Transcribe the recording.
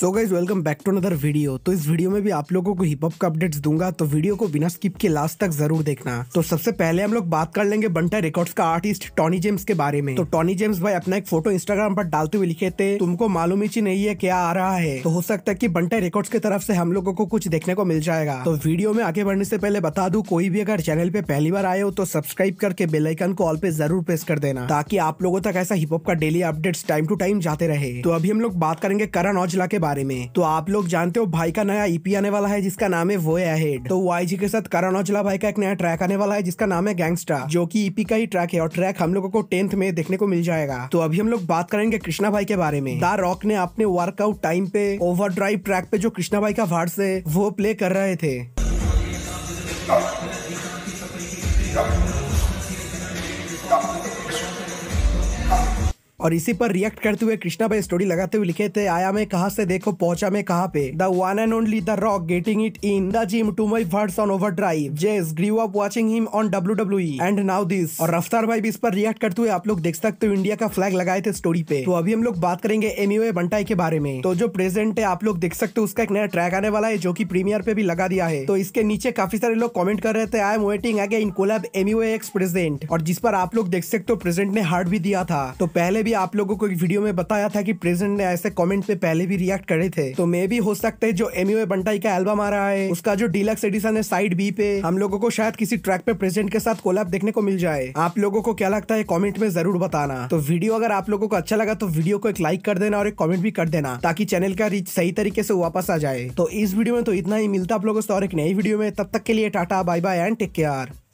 So guys welcome back to another video तो इस video में भी आप लोगों को हिप हॉप का अपडेट्स दूंगा तो वीडियो को बिना स्किप के लास्ट तक जरूर देखना तो सबसे पहले हम लोग बात कर लेंगे बंटा रिकॉर्ड्स का आर्टिस्ट टॉनी जेम्स के बारे में तो टॉनी जेम्स भाई अपना एक फोटो इंस्टाग्राम पर डालते हुए लिखे थे तुमको मालूम ही नहीं है क्या आ रहा है तो हो सकता है की बंटा रिकॉर्ड्स की तरफ से हम लोगों को कुछ देखने को मिल जाएगा तो वीडियो में आगे बढ़ने से पहले बता दू कोई भी अगर चैनल पे पहली बार आए हो तो सब्सक्राइब करके बेलाइकन को ऑल पे जरूर प्रेस कर देना ताकि आप लोगों तक ऐसा हिप हॉप का daily updates time to time जाते रहे तो अभी हम लोग बात करेंगे करण औजला के बारे में तो आप लोग जानते हो भाई का नया ईपी e आने वाला है जिसका नाम है वो अहेड तो वाई के साथ करण औजला भाई का एक नया ट्रैक आने वाला है जिसका नाम है गैंगस्टा जो की ईपी e का ही ट्रैक है और ट्रैक हम लोगों को टेंथ में देखने को मिल जाएगा तो अभी हम लोग बात करेंगे कृष्णा भाई के बारे में दा रॉक ने अपने वर्कआउट टाइम पे ओवर ड्राइव ट्रैक पे जो कृष्णा भाई का वार्स है वो प्ले कर रहे थे Stop. Stop. Stop. और इसी पर रिएक्ट करते हुए कृष्णा भाई स्टोरी लगाते हुए लिखे थे आया मैं कहा से देखो पहुंचा मैं कहा पे the one and only the Rock getting it in the gym to my word on over drive just grew up watching him on W W and now this और रफ्तार भाई भी इस पर रिएक्ट करते हुए आप लोग देख सकते हो इंडिया का फ्लैग लगाए थे स्टोरी पे तो अभी हम लोग बात करेंगे एमयूए बंटाई के बारे में तो जो प्रेजेंट है आप लोग देख सकते हो उसका एक नया ट्रैक आने वाला है जो की प्रीमियर पे भी लगा दिया है तो इसके नीचे काफी सारे लोग कॉमेंट कर रहे थे आई एम वेटिंग अगे कोलैब एमयूए एक्स प्रेजेंट और जिस पर आप लोग देख सकते हो प्रेजेंट ने हार्ट भी दिया था तो पहले भी आप लोगों को एक वीडियो में बताया था कि प्रेजेंट ने ऐसे कमेंट पे पहले भी रिएक्ट करे थे तो मे भी हो सकता है जो यू बंटाई का एल्बम आ रहा है उसका जो डीलक्स एडिशन है साइड बी पे हम लोगों को शायद किसी ट्रैक पे प्रेजेंट के साथ कोलाब देखने को मिल जाए आप लोगों को क्या लगता है कॉमेंट में जरूर बताना तो वीडियो अगर आप लोगों को अच्छा लगा तो वीडियो को एक लाइक कर देना और एक कॉमेंट भी कर देना ताकि चैनल का रीच सही तरीके से वापस आ जाए तो इस वीडियो में तो इतना ही मिलता आप लोगों से और एक नई वीडियो में तब तक के लिए tata bye bye and take care